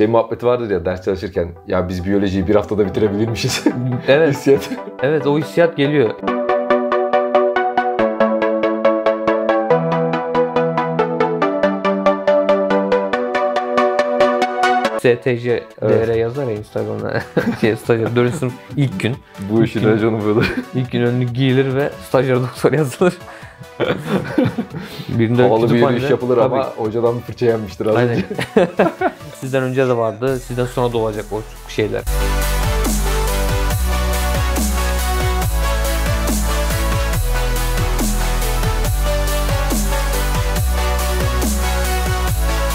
şey muhabbeti vardır ya ders çalışırken ya biz biyolojiyi bir haftada bitirebilirmişiz. evet. hissiyat. Evet o hissiyat geliyor. STC evet. yazar ya Instagram'da. şey, stajyer dönüşüm ilk gün. Bu işin raconu budur. İlk gün önlük giyilir ve stajyer doktor yazılır. Birinde Havalı bir iş yapılır Tabii. ama hocadan bir fırça yenmiştir az önce. Sizden önce de vardı. Sizden sonra da olacak o şeyler.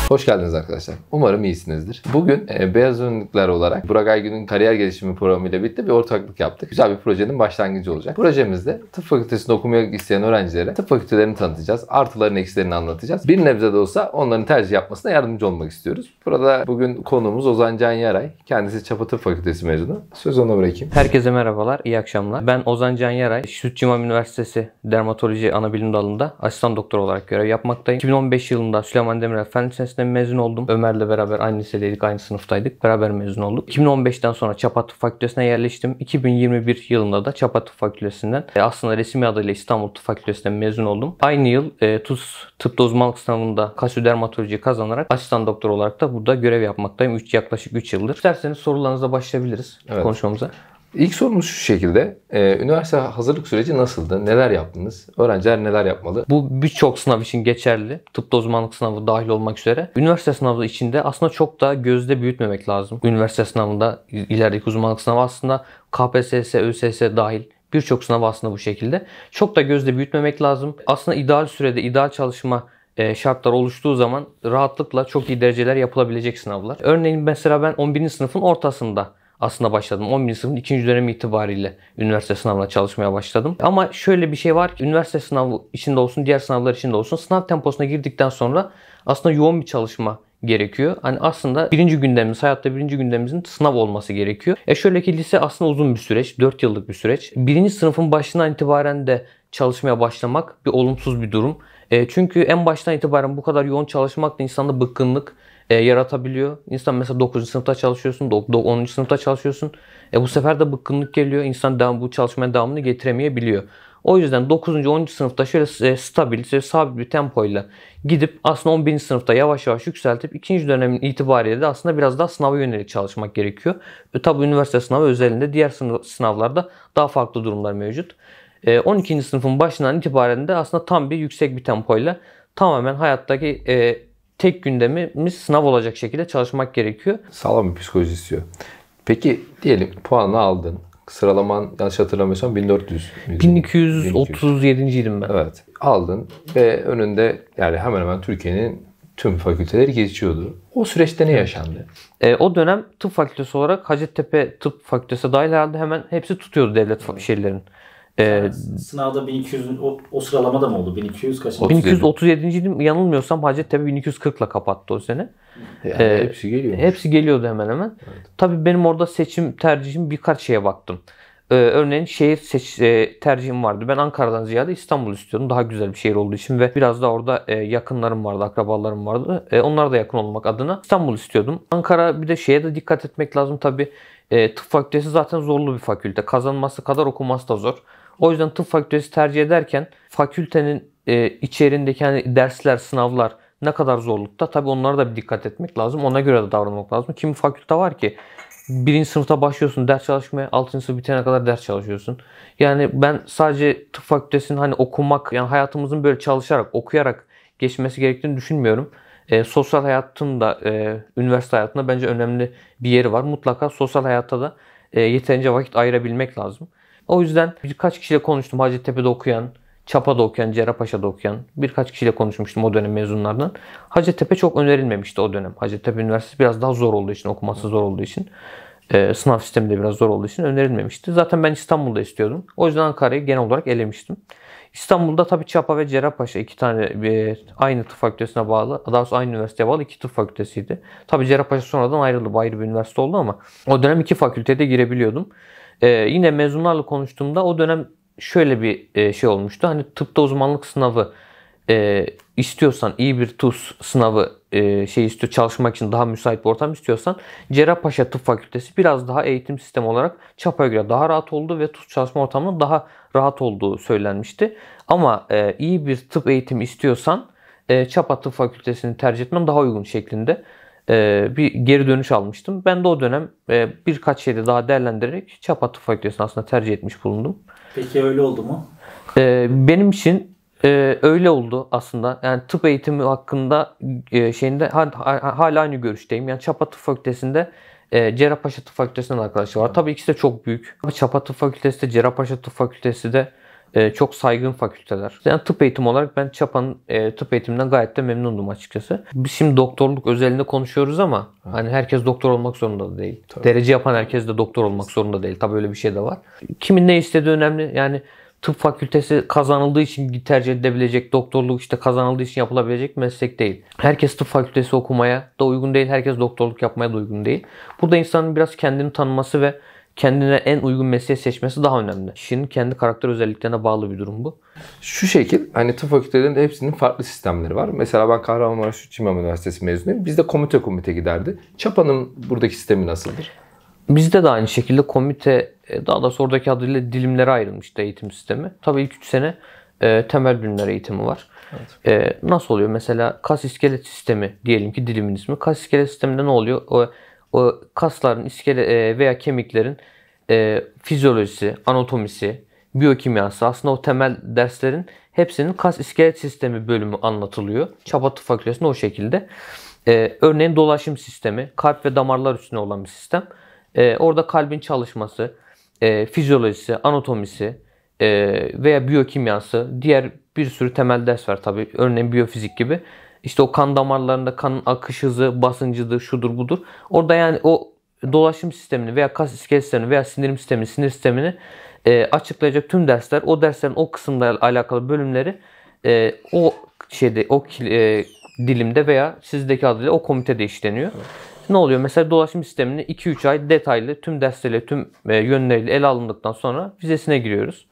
Hoş geldiniz arkadaşlar. Umarım iyisinizdir. Bugün e, Beyaz Önlükler olarak Burak Aygün'ün kariyer gelişimi programıyla birlikte bir ortaklık yaptık. Güzel bir projenin başlangıcı olacak. Projemizde tıp fakültesinde okumak isteyen öğrencilere tıp fakültelerini tanıtacağız. Artılarını eksilerini anlatacağız. Bir nebze de olsa onların tercih yapmasına yardımcı olmak istiyoruz. Burada bugün konuğumuz Ozan Can Yaray. Kendisi Çapa Tıp Fakültesi mezunu. Söz ona bırakayım. Herkese merhabalar, iyi akşamlar. Ben Ozan Can Yaray. Şüt Cimam Üniversitesi Dermatoloji Anabilim Dalı'nda asistan doktor olarak görev yapmaktayım. 2015 yılında Süleyman Demirel Fen Lisesi Üniversitesi'nden mezun oldum. Ömer'le beraber aynı lisedeydik, aynı sınıftaydık. Beraber mezun olduk. 2015'ten sonra Çapa Tıp Fakültesi'ne yerleştim. 2021 yılında da Çapa Tıp Fakültesi'nden e, aslında resmi adıyla İstanbul Tıp Fakültesi'nden mezun oldum. Aynı yıl e, TUS tıpta uzmanlık sınavında kasyo dermatoloji kazanarak asistan doktor olarak da burada görev yapmaktayım. 3 yaklaşık 3 yıldır. İsterseniz sorularınıza başlayabiliriz evet. konuşmamıza. İlk sorumuz şu şekilde. E, üniversite hazırlık süreci nasıldı? Neler yaptınız? Öğrenciler neler yapmalı? Bu birçok sınav için geçerli. Tıpta uzmanlık sınavı dahil olmak üzere. Üniversite sınavı içinde aslında çok da gözde büyütmemek lazım. Üniversite sınavında ilerideki uzmanlık sınavı aslında KPSS, ÖSS dahil birçok sınav aslında bu şekilde. Çok da gözde büyütmemek lazım. Aslında ideal sürede ideal çalışma e, şartlar oluştuğu zaman rahatlıkla çok iyi dereceler yapılabilecek sınavlar. Örneğin mesela ben 11. sınıfın ortasında aslında başladım. 11. sınıfın 2. dönemi itibariyle üniversite sınavına çalışmaya başladım. Ama şöyle bir şey var ki üniversite sınavı içinde olsun, diğer sınavlar içinde olsun sınav temposuna girdikten sonra aslında yoğun bir çalışma gerekiyor. Hani aslında birinci gündemimiz, hayatta birinci gündemimizin sınav olması gerekiyor. E şöyle ki lise aslında uzun bir süreç, 4 yıllık bir süreç. Birinci sınıfın başından itibaren de çalışmaya başlamak bir olumsuz bir durum. E, çünkü en baştan itibaren bu kadar yoğun çalışmak da insanda bıkkınlık e, yaratabiliyor. İnsan mesela 9. sınıfta çalışıyorsun, 10. sınıfta çalışıyorsun. E, bu sefer de bıkkınlık geliyor. İnsan devam, bu çalışmaya devamını getiremeyebiliyor. O yüzden 9. 10. sınıfta şöyle e, stabil, şöyle sabit bir tempoyla gidip aslında 11. sınıfta yavaş yavaş yükseltip 2. dönemin itibariyle de aslında biraz daha sınava yönelik çalışmak gerekiyor. E, tabi üniversite sınavı özelinde diğer sınavlarda daha farklı durumlar mevcut. 12. Ee, sınıfın başından itibaren de aslında tam bir yüksek bir tempoyla tamamen hayattaki e, tek gündemimiz sınav olacak şekilde çalışmak gerekiyor. Sağlam bir psikoloji istiyor. Peki diyelim puanı aldın. Sıralaman yanlış hatırlamıyorsam 1400. 1237. 1237.ydim ben. Evet. Aldın ve önünde yani hemen hemen Türkiye'nin tüm fakülteleri geçiyordu. O süreçte ne yaşandı? E, o dönem tıp fakültesi olarak Hacettepe Tıp Fakültesi dahil herhalde hemen hepsi tutuyordu devlet şeylerin. Ee, ee, Sınavda 1200 o, o sıralamada mı oldu? 1200 kaçıncı? 1237. yanılmıyorsam Hacettepe ile kapattı o sene. Yani ee, hepsi geliyor. Hepsi geliyordu hemen hemen. Evet. Tabii benim orada seçim tercihim birkaç şeye baktım. Ee, örneğin şehir seç, e, tercihim vardı. Ben Ankara'dan ziyade İstanbul istiyordum. Daha güzel bir şehir olduğu için ve biraz da orada e, yakınlarım vardı, akrabalarım vardı. E, onlara da yakın olmak adına İstanbul istiyordum. Ankara bir de şeye de dikkat etmek lazım tabii. E, tıp fakültesi zaten zorlu bir fakülte. Kazanması kadar okuması da zor. O yüzden tıp fakültesi tercih ederken fakültenin e, içerindeki hani dersler, sınavlar ne kadar zorlukta tabii onlara da bir dikkat etmek lazım. Ona göre de davranmak lazım. Kimi fakülte var ki birinci sınıfta başlıyorsun ders çalışmaya, altıncı sınıf bitene kadar ders çalışıyorsun. Yani ben sadece tıp fakültesinin hani okumak, yani hayatımızın böyle çalışarak, okuyarak geçmesi gerektiğini düşünmüyorum. E, sosyal hayatın da, e, üniversite hayatında bence önemli bir yeri var. Mutlaka sosyal hayatta da e, yeterince vakit ayırabilmek lazım. O yüzden birkaç kişiyle konuştum Hacettepe'de okuyan, Çapa'da okuyan, Cerrahpaşa'da okuyan birkaç kişiyle konuşmuştum o dönem mezunlardan. Hacettepe çok önerilmemişti o dönem. Hacettepe Üniversitesi biraz daha zor olduğu için, okuması zor olduğu için e, sınav sistemi de biraz zor olduğu için önerilmemişti. Zaten ben İstanbul'da istiyordum. O yüzden Ankara'yı genel olarak elemiştim. İstanbul'da tabii Çapa ve Cerrahpaşa iki tane e, aynı tıp fakültesine bağlı, daha doğrusu aynı üniversiteye bağlı iki tıp fakültesiydi. Tabii Cerrahpaşa sonradan ayrıldı, ayrı bir üniversite oldu ama o dönem iki fakültede girebiliyordum. Ee, yine mezunlarla konuştuğumda o dönem şöyle bir e, şey olmuştu. Hani tıpta uzmanlık sınavı e, istiyorsan iyi bir TUS sınavı e, şey istiyor çalışmak için daha müsait bir ortam istiyorsan Cerrahpaşa Tıp Fakültesi biraz daha eğitim sistemi olarak çapa göre daha rahat oldu ve TUS çalışma ortamının daha rahat olduğu söylenmişti. Ama e, iyi bir tıp eğitimi istiyorsan e, Çapa Tıp Fakültesini tercih etmen daha uygun şeklinde e, bir geri dönüş almıştım. Ben de o dönem e, birkaç şeyde daha değerlendirerek Çapa Tıp Fakültesini aslında tercih etmiş bulundum. Peki öyle oldu mu? E, benim için e, öyle oldu aslında. Yani tıp eğitimi hakkında şeyinde hala aynı görüşteyim. Yani Çapa Tıp Fakültesinde Cerrahpaşa Tıp Fakültesinden arkadaşlar var. Tabii ikisi de çok büyük. Çapa Tıp Fakültesi de Cerrahpaşa Tıp Fakültesi de e, çok saygın fakülteler. Yani tıp eğitim olarak ben Çapa'nın e, tıp eğitiminden gayet de memnundum açıkçası. Biz şimdi doktorluk özelinde konuşuyoruz ama hani herkes doktor olmak zorunda da değil. Tabii. Derece yapan herkes de doktor olmak zorunda değil. Tabii öyle bir şey de var. Kimin ne istediği önemli. Yani tıp fakültesi kazanıldığı için tercih edebilecek doktorluk işte kazanıldığı için yapılabilecek meslek değil. Herkes tıp fakültesi okumaya da uygun değil, herkes doktorluk yapmaya da uygun değil. Burada insanın biraz kendini tanıması ve kendine en uygun mesleği seçmesi daha önemli. Kişinin kendi karakter özelliklerine bağlı bir durum bu. Şu şekil hani tıp fakültelerinde hepsinin farklı sistemleri var. Mesela ben Kahramanmaraş Çimam Üniversitesi mezunuyum. Bizde komite komite giderdi. Çapa'nın buradaki sistemi nasıldır? Bizde de aynı şekilde komite e, daha doğrusu oradaki adıyla dilimlere ayrılmıştı eğitim sistemi. Tabii ilk 3 sene e, temel bilimler eğitimi var. Evet. E, nasıl oluyor? Mesela kas iskelet sistemi diyelim ki dilimin ismi. Kas iskelet sisteminde ne oluyor? O o kasların iskele e, veya kemiklerin e, fizyolojisi, anatomisi, biyokimyası aslında o temel derslerin hepsinin kas iskelet sistemi bölümü anlatılıyor. Çapatı Fakültesi'nde o şekilde. E, örneğin dolaşım sistemi, kalp ve damarlar üstüne olan bir sistem. E, orada kalbin çalışması, e, fizyolojisi, anatomisi e, veya biyokimyası, diğer bir sürü temel ders var tabii. Örneğin biyofizik gibi. İşte o kan damarlarında kanın akış hızı, basıncıdır, şudur budur. Orada yani o dolaşım sistemini veya kas iskelet sistemini veya sindirim sistemini, sinir sistemini e, açıklayacak tüm dersler, o derslerin o kısımla alakalı bölümleri e, o şeyde, o e, dilimde veya sizdeki adıyla o komitede işleniyor. Evet. Ne oluyor? Mesela dolaşım sistemini 2-3 ay detaylı tüm dersleriyle, tüm e, yönleriyle ele alındıktan sonra vizesine giriyoruz.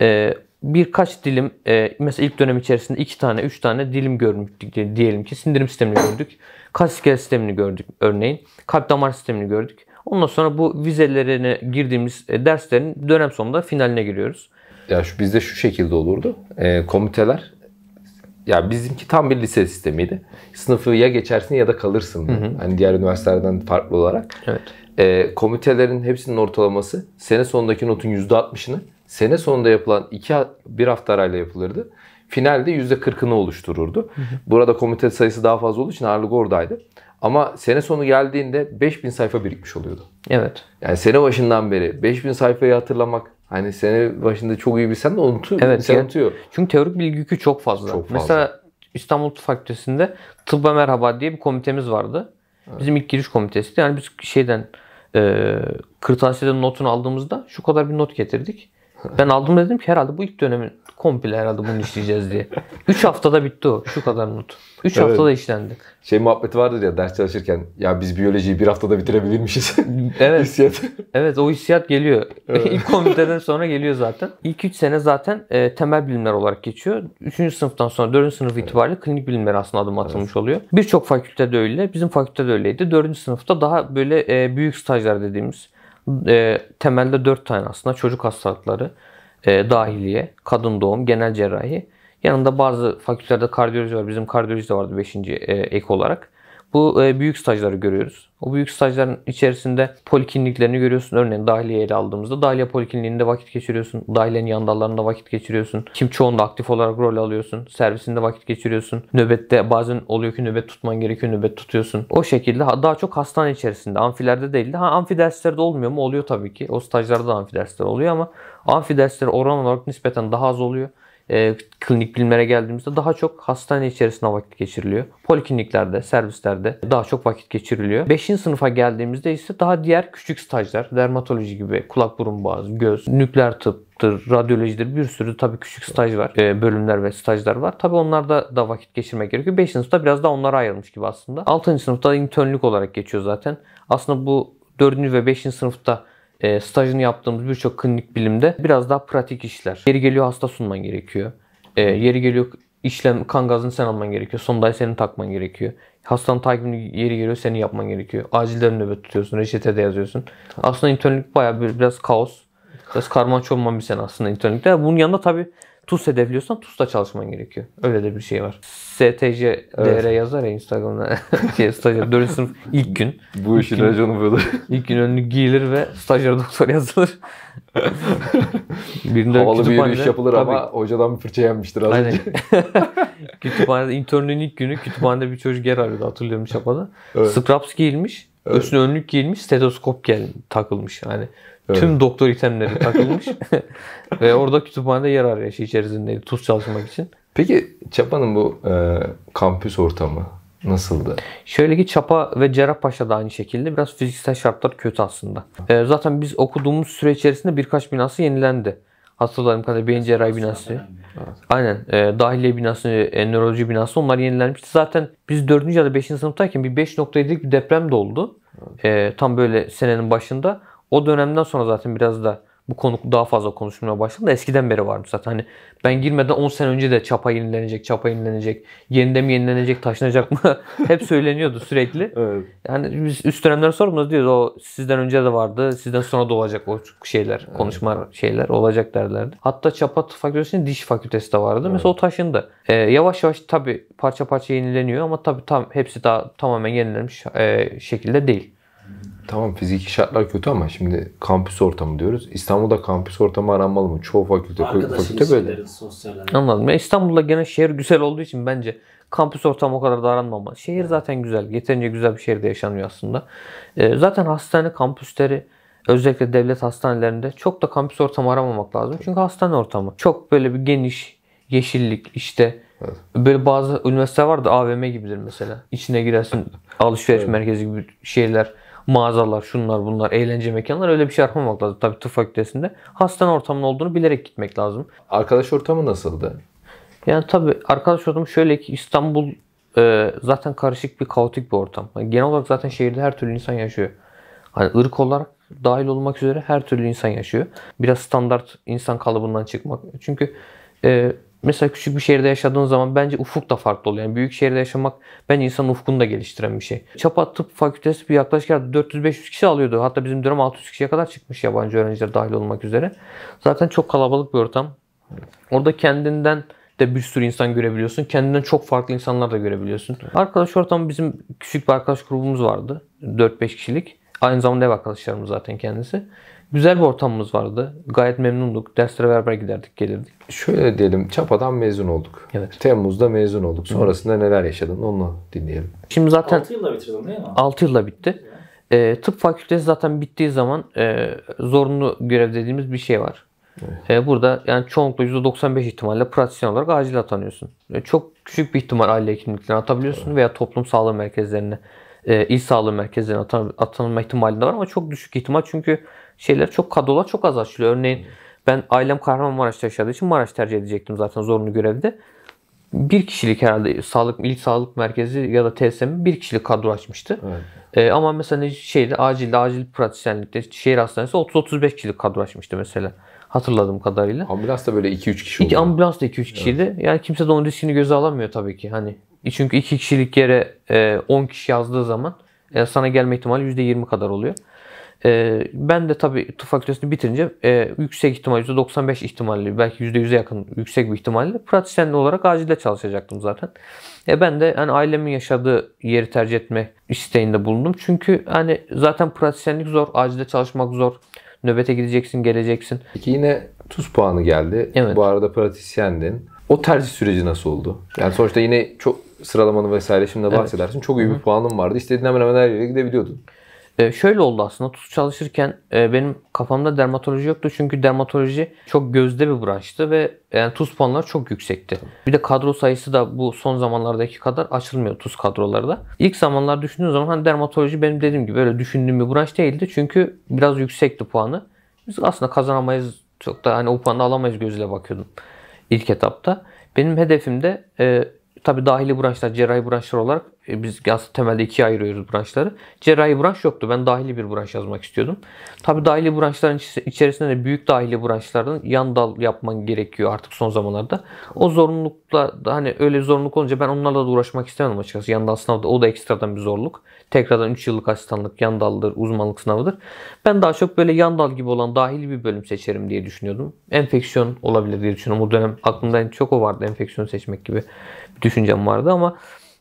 E, birkaç dilim e, mesela ilk dönem içerisinde iki tane üç tane dilim görmüştük diyelim ki sindirim sistemini gördük. Kas iskelet sistemini gördük örneğin. Kalp damar sistemini gördük. Ondan sonra bu vizelerine girdiğimiz e, derslerin dönem sonunda finaline giriyoruz. Ya şu bizde şu şekilde olurdu. E, komiteler ya bizimki tam bir lise sistemiydi. Sınıfı ya geçersin ya da kalırsın. Hı hı. Hani diğer üniversitelerden farklı olarak. Evet. E, komitelerin hepsinin ortalaması sene sonundaki notun %60'ını sene sonunda yapılan iki, bir hafta arayla yapılırdı. Finalde yüzde kırkını oluştururdu. Burada komite sayısı daha fazla olduğu için ağırlık oradaydı. Ama sene sonu geldiğinde 5000 sayfa birikmiş oluyordu. Evet. Yani sene başından beri 5000 sayfayı hatırlamak hani sene başında çok iyi bilsen de unutuyor. Evet. Sen unutuyor. Çünkü teorik bilgi yükü çok fazla. Çok fazla. Mesela İstanbul Tıp Fakültesi'nde Tıbba Merhaba diye bir komitemiz vardı. Evet. Bizim ilk giriş komitesiydi. Yani biz şeyden e, kırtasiyeden notunu aldığımızda şu kadar bir not getirdik. Ben aldım dedim ki herhalde bu ilk dönemin komple herhalde bunu işleyeceğiz diye. 3 haftada bitti o. Şu kadar not. 3 evet. haftada işlendi. Şey muhabbeti vardır ya ders çalışırken ya biz biyolojiyi bir haftada bitirebilirmişiz. evet. hissiyat. Evet o hissiyat geliyor. Evet. İlk komiteden sonra geliyor zaten. İlk 3 sene zaten e, temel bilimler olarak geçiyor. 3. sınıftan sonra 4. sınıf itibariyle evet. klinik bilimler aslında adım atılmış evet. oluyor. Birçok fakültede öyle. Bizim fakültede öyleydi. 4. sınıfta daha böyle e, büyük stajlar dediğimiz e, temelde 4 tane aslında çocuk hastalıkları, e, dahiliye, kadın doğum, genel cerrahi. Yanında bazı fakültelerde kardiyoloji var. Bizim kardiyoloji de vardı 5. E, ek olarak. Bu e, büyük stajları görüyoruz. O büyük stajların içerisinde polikliniklerini görüyorsun. Örneğin dahiliye ele aldığımızda dahiliye polikliniğinde vakit geçiriyorsun. Dahiliyenin yan dallarında vakit geçiriyorsun. Kim çoğunda aktif olarak rol alıyorsun. Servisinde vakit geçiriyorsun. Nöbette bazen oluyor ki nöbet tutman gerekiyor. Nöbet tutuyorsun. O şekilde daha çok hastane içerisinde. Amfilerde değil. Ha amfi derslerde olmuyor mu? Oluyor tabii ki. O stajlarda da amfi dersler oluyor ama amfi dersleri oran olarak nispeten daha az oluyor e, klinik bilimlere geldiğimizde daha çok hastane içerisinde vakit geçiriliyor. Polikliniklerde, servislerde daha çok vakit geçiriliyor. 5. sınıfa geldiğimizde ise daha diğer küçük stajlar, dermatoloji gibi, kulak burun boğaz, göz, nükleer tıptır, radyolojidir bir sürü tabii küçük staj var, e, bölümler ve stajlar var. Tabii onlarda da vakit geçirmek gerekiyor. 5. sınıfta biraz daha onlara ayrılmış gibi aslında. 6. sınıfta internlük olarak geçiyor zaten. Aslında bu 4. ve 5. sınıfta e, stajını yaptığımız birçok klinik bilimde biraz daha pratik işler. Yeri geliyor hasta sunman gerekiyor. E, yeri geliyor işlem kan gazını sen alman gerekiyor. Sondayı senin takman gerekiyor. Hastanın takibini yeri geliyor senin yapman gerekiyor. Acilleri nöbet tutuyorsun. Reçete de yazıyorsun. Aslında internlik bayağı bir, biraz kaos. Biraz karman çorman bir sen aslında internlikte. Bunun yanında tabii TUS hedefliyorsan TUS'ta çalışman gerekiyor. Öyle de bir şey var. STC evet. DR yazar ya Instagram'da. şey, stajyer 4. sınıf ilk gün. Bu işin raconu budur. İlk gün önlük giyilir ve stajyer doktor yazılır. Birinde Havalı bir yürüyüş yapılır tabii. ama hocadan bir fırça yenmiştir az Aynen. kütüphanede internün ilk günü kütüphanede bir çocuk yer arıyordu hatırlıyorum şapada. Evet. Scraps giyilmiş. Evet. Üstüne önlük giyilmiş, stetoskop gel takılmış yani. Evet. Tüm doktor itemleri takılmış. Ve orada kütüphanede yer arıyor şey içerisindeydi tuz çalışmak için. Peki Çapa'nın bu e, kampüs ortamı nasıldı? Şöyle ki Çapa ve Cerrahpaşa da aynı şekilde biraz fiziksel şartlar kötü aslında. E, zaten biz okuduğumuz süre içerisinde birkaç binası yenilendi. Hatırladığım kadar beyin cerrahi binası. Aynen. E, dahiliye binası, e, nöroloji binası onlar yenilenmişti. Zaten biz 4. ya da 5. sınıftayken bir 5.7'lik bir deprem de oldu. E, tam böyle senenin başında. O dönemden sonra zaten biraz da bu konu daha fazla konuşmaya başladı eskiden beri varmış zaten. Hani ben girmeden 10 sene önce de çapa yenilenecek, çapa yenilenecek, yeniden mi yenilenecek, taşınacak mı? Hep söyleniyordu sürekli. evet. Yani biz üst dönemler sonra diyoruz. O sizden önce de vardı, sizden sonra da olacak o şeyler, evet. konuşma şeyler olacak derlerdi. Hatta çapa fakültesinin diş fakültesi de vardı. Evet. Mesela o taşındı. Ee, yavaş yavaş tabi parça parça yenileniyor ama tabi tam hepsi daha tamamen yenilenmiş e, şekilde değil. Tamam fiziki şartlar kötü ama şimdi kampüs ortamı diyoruz. İstanbul'da kampüs ortamı aranmalı mı? Çoğu fakülte, fakülte böyle. Anladım. İstanbul'da gene şehir güzel olduğu için bence kampüs ortamı o kadar da aranmamalı. Şehir zaten güzel. Yeterince güzel bir şehirde yaşanıyor aslında. Ee, zaten hastane kampüsleri özellikle devlet hastanelerinde çok da kampüs ortamı aramamak lazım. Çünkü hastane ortamı çok böyle bir geniş yeşillik işte Evet. Böyle bazı üniversite vardı AVM gibidir mesela. İçine girersin alışveriş evet. merkezi gibi şeyler mağazalar, şunlar bunlar, eğlence mekanları öyle bir şey yapmamak lazım. Tabii tıp fakültesinde hastane ortamının olduğunu bilerek gitmek lazım. Arkadaş ortamı nasıldı? Yani tabii arkadaş ortamı şöyle ki İstanbul e, zaten karışık bir kaotik bir ortam. Yani genel olarak zaten şehirde her türlü insan yaşıyor. Hani ırk olarak dahil olmak üzere her türlü insan yaşıyor. Biraz standart insan kalıbından çıkmak. Çünkü e, Mesela küçük bir şehirde yaşadığın zaman bence ufuk da farklı oluyor. Yani büyük şehirde yaşamak bence insanın ufkunu da geliştiren bir şey. Çapa Tıp Fakültesi bir yaklaşık 400-500 kişi alıyordu. Hatta bizim dönem 600 kişiye kadar çıkmış yabancı öğrenciler dahil olmak üzere. Zaten çok kalabalık bir ortam. Orada kendinden de bir sürü insan görebiliyorsun. Kendinden çok farklı insanlar da görebiliyorsun. Arkadaş ortamı bizim küçük bir arkadaş grubumuz vardı. 4-5 kişilik. Aynı zamanda ev arkadaşlarımız zaten kendisi. Güzel bir ortamımız vardı. Gayet memnunduk. Derslere beraber giderdik, gelirdik. Şöyle diyelim, Çapa'dan mezun olduk. Evet. Temmuz'da mezun olduk. Sonrasında neler yaşadın onu dinleyelim. Şimdi zaten 6 yılda bitirdin değil mi? 6 yılda bitti. E, tıp fakültesi zaten bittiği zaman e, zorunlu görev dediğimiz bir şey var. Evet. E, burada yani çoğunlukla %95 ihtimalle pratisyen olarak acil atanıyorsun. E, çok küçük bir ihtimal aile hekimliklerine atabiliyorsun evet. veya toplum sağlığı merkezlerine e, il sağlığı merkezlerine atan, atanılma ihtimali var ama çok düşük ihtimal çünkü şeyler çok kadrolar çok az açılıyor. Örneğin ben ailem Kahramanmaraş'ta yaşadığı için Maraş tercih edecektim zaten zorunlu görevde. Bir kişilik herhalde sağlık il sağlık merkezi ya da TSM bir kişilik kadro açmıştı. Evet. E, ama mesela şeyde acil acil pratisyenlikte şehir hastanesi 30-35 kişilik kadro açmıştı mesela. Hatırladığım kadarıyla. Ambulans da böyle 2-3 kişi oluyor. Ambulans da 2-3 kişiydi. Evet. Yani kimse de onun riskini göze alamıyor tabii ki. Hani e, çünkü iki kişilik yere 10 e, kişi yazdığı zaman e, sana gelme ihtimali %20 kadar oluyor. Ben de tabii tıp fakültesini bitirince yüksek ihtimal %95 ihtimalli belki %100'e yakın yüksek bir ihtimalle pratisyen olarak acilde çalışacaktım zaten. Ben de hani ailemin yaşadığı yeri tercih etme isteğinde bulundum. Çünkü hani zaten pratisyenlik zor, acilde çalışmak zor. Nöbete gideceksin, geleceksin. Peki yine tuz puanı geldi. Evet. Bu arada pratisyendin. O tercih süreci nasıl oldu? Yani sonuçta yine çok sıralamanı vesaire şimdi bahsedersin. Evet. Çok iyi bir puanın vardı. İstediğin hemen hemen her yere gidebiliyordun. Ee, şöyle oldu aslında Tuz çalışırken e, benim kafamda dermatoloji yoktu. Çünkü dermatoloji çok gözde bir branştı ve yani tuz puanları çok yüksekti. Bir de kadro sayısı da bu son zamanlardaki kadar açılmıyor TUS kadrolarda. İlk zamanlar düşündüğüm zaman hani dermatoloji benim dediğim gibi böyle düşündüğüm bir branş değildi. Çünkü biraz yüksekti puanı. Biz aslında kazanamayız çok da hani o puanı alamayız gözüyle bakıyordum ilk etapta. Benim hedefim de e, tabi dahili branşlar, cerrahi branşlar olarak e, biz aslında temelde ikiye ayırıyoruz branşları. Cerrahi branş yoktu. Ben dahili bir branş yazmak istiyordum. Tabi dahili branşların içerisinde de büyük dahili branşlardan yan dal yapman gerekiyor artık son zamanlarda. O zorunlulukla hani öyle zorunluluk olunca ben onlarla da uğraşmak istemedim açıkçası. Yan dal sınavda o da ekstradan bir zorluk. Tekrardan 3 yıllık asistanlık yan daldır, uzmanlık sınavıdır. Ben daha çok böyle yan dal gibi olan dahili bir bölüm seçerim diye düşünüyordum. Enfeksiyon olabilir diye düşünüyorum. O dönem aklımda en çok o vardı enfeksiyon seçmek gibi düşüncem vardı ama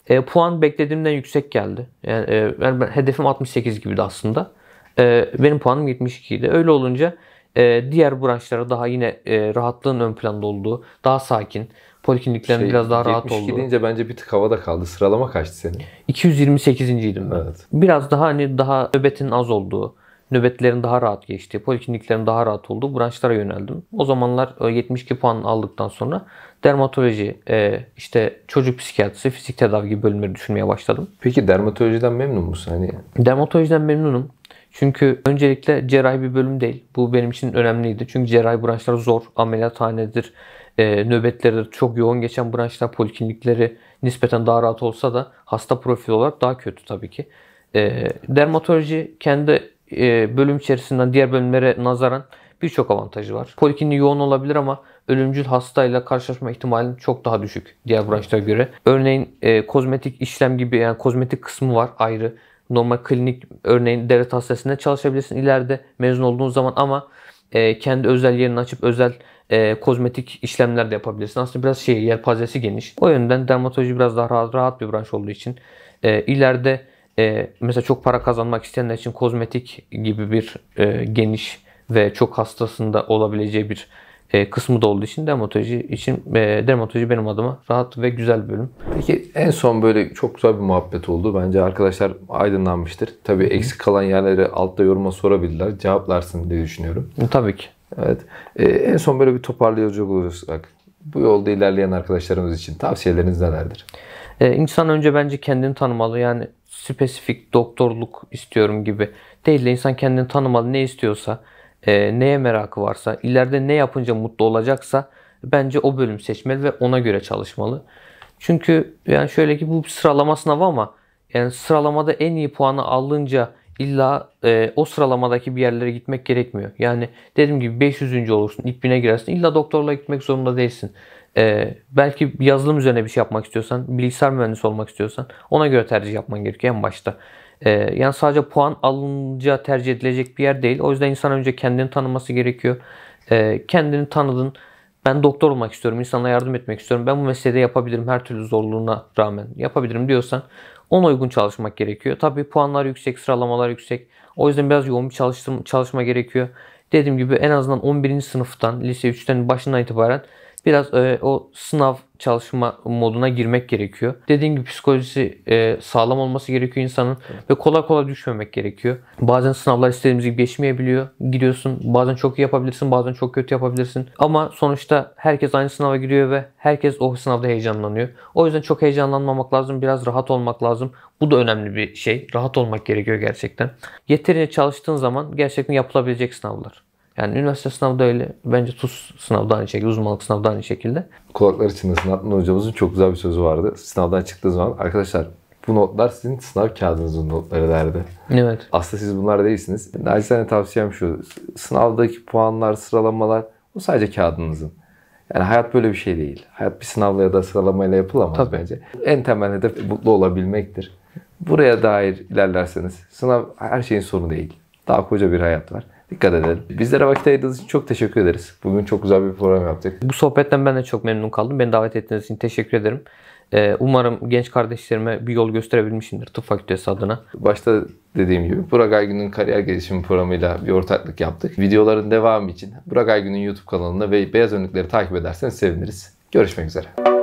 e, puan beklediğimden yüksek geldi. Yani, e, yani ben, hedefim 68 gibiydi aslında. E, benim puanım 72 idi. Öyle olunca e, diğer branşlara daha yine e, rahatlığın ön planda olduğu, daha sakin, polikliniklerin şey, biraz daha rahat olduğu. 72 deyince bence bir tık havada kaldı. Sıralama kaçtı senin? 228. idim ben. Evet. Biraz daha hani daha nöbetin az olduğu, nöbetlerin daha rahat geçtiği, polikliniklerin daha rahat olduğu branşlara yöneldim. O zamanlar 72 e, puan aldıktan sonra dermatoloji, e, işte çocuk psikiyatrisi, fizik tedavi gibi bölümleri düşünmeye başladım. Peki dermatolojiden memnun musun? Hani... Dermatolojiden memnunum. Çünkü öncelikle cerrahi bir bölüm değil. Bu benim için önemliydi. Çünkü cerrahi branşlar zor. Ameliyathanedir, e, nöbetleri çok yoğun geçen branşlar, poliklinikleri nispeten daha rahat olsa da hasta profili olarak daha kötü tabii ki. E, dermatoloji kendi e, bölüm içerisinden diğer bölümlere nazaran birçok avantajı var. Poliklinik yoğun olabilir ama ölümcül hastayla karşılaşma ihtimalin çok daha düşük diğer branşlara göre. Örneğin e, kozmetik işlem gibi yani kozmetik kısmı var ayrı. Normal klinik örneğin devlet hastanesinde çalışabilirsin ileride mezun olduğun zaman ama e, kendi özel yerini açıp özel e, kozmetik işlemler de yapabilirsin. Aslında biraz şey yelpazesi geniş. O yönden dermatoloji biraz daha rahat, rahat bir branş olduğu için e, ileride e, mesela çok para kazanmak isteyenler için kozmetik gibi bir e, geniş ve çok hastasında olabileceği bir e, kısmı da olduğu için dermatoloji için e, dermatoloji benim adıma rahat ve güzel bir bölüm. Peki en son böyle çok güzel bir muhabbet oldu. Bence arkadaşlar aydınlanmıştır. Tabii eksik kalan yerleri altta yoruma sorabilirler. Cevaplarsın diye düşünüyorum. E, tabii ki. Evet. E, en son böyle bir toparlayıcı olursak bu yolda ilerleyen arkadaşlarımız için tavsiyeleriniz nelerdir? E, insan önce bence kendini tanımalı. Yani spesifik doktorluk istiyorum gibi değil de insan kendini tanımalı. Ne istiyorsa e, neye merakı varsa, ileride ne yapınca mutlu olacaksa bence o bölüm seçmeli ve ona göre çalışmalı. Çünkü yani şöyle ki bu sıralama sınavı ama yani sıralamada en iyi puanı alınca illa e, o sıralamadaki bir yerlere gitmek gerekmiyor. Yani dediğim gibi 500. olursun, ilk bine girersin. İlla doktorluğa gitmek zorunda değilsin. E, belki yazılım üzerine bir şey yapmak istiyorsan, bilgisayar mühendisi olmak istiyorsan ona göre tercih yapman gerekiyor en başta. Ee, yani sadece puan alınca tercih edilecek bir yer değil. O yüzden insan önce kendini tanıması gerekiyor. Ee, kendini tanıdın. Ben doktor olmak istiyorum. insanlara yardım etmek istiyorum. Ben bu mesleği yapabilirim her türlü zorluğuna rağmen. Yapabilirim diyorsan ona uygun çalışmak gerekiyor. Tabii puanlar yüksek, sıralamalar yüksek. O yüzden biraz yoğun bir çalışma, çalışma gerekiyor. Dediğim gibi en azından 11. sınıftan, lise 3'ten başından itibaren biraz e, o sınav çalışma moduna girmek gerekiyor. Dediğim gibi psikolojisi e, sağlam olması gerekiyor insanın ve kolay kolay düşmemek gerekiyor. Bazen sınavlar istediğimiz gibi geçmeyebiliyor. Gidiyorsun bazen çok iyi yapabilirsin bazen çok kötü yapabilirsin. Ama sonuçta herkes aynı sınava giriyor ve herkes o sınavda heyecanlanıyor. O yüzden çok heyecanlanmamak lazım. Biraz rahat olmak lazım. Bu da önemli bir şey. Rahat olmak gerekiyor gerçekten. Yeterince çalıştığın zaman gerçekten yapılabilecek sınavlar. Yani üniversite sınavı da öyle. Bence TUS sınavı da aynı şekilde, uzmanlık sınavı da aynı şekilde. Kulaklar için Adnan hocamızın çok güzel bir sözü vardı. Sınavdan çıktığı zaman arkadaşlar bu notlar sizin sınav kağıdınızın notları derdi. Evet. Aslında siz bunlar değilsiniz. Naçizane tavsiyem şu. Sınavdaki puanlar, sıralamalar o sadece kağıdınızın. Yani hayat böyle bir şey değil. Hayat bir sınavla ya da sıralamayla yapılamaz Tabii. bence. En temel hedef mutlu olabilmektir. Buraya dair ilerlerseniz sınav her şeyin sonu değil. Daha koca bir hayat var. Dikkat edelim. Bizlere vakit ayırdığınız için çok teşekkür ederiz. Bugün çok güzel bir program yaptık. Bu sohbetten ben de çok memnun kaldım. Beni davet ettiğiniz için teşekkür ederim. Ee, umarım genç kardeşlerime bir yol gösterebilmişimdir tıp fakültesi adına. Başta dediğim gibi Burak Aygün'ün kariyer gelişimi programıyla bir ortaklık yaptık. Videoların devamı için Burak Aygün'ün YouTube kanalında ve Beyaz Önlükleri takip ederseniz seviniriz. Görüşmek üzere.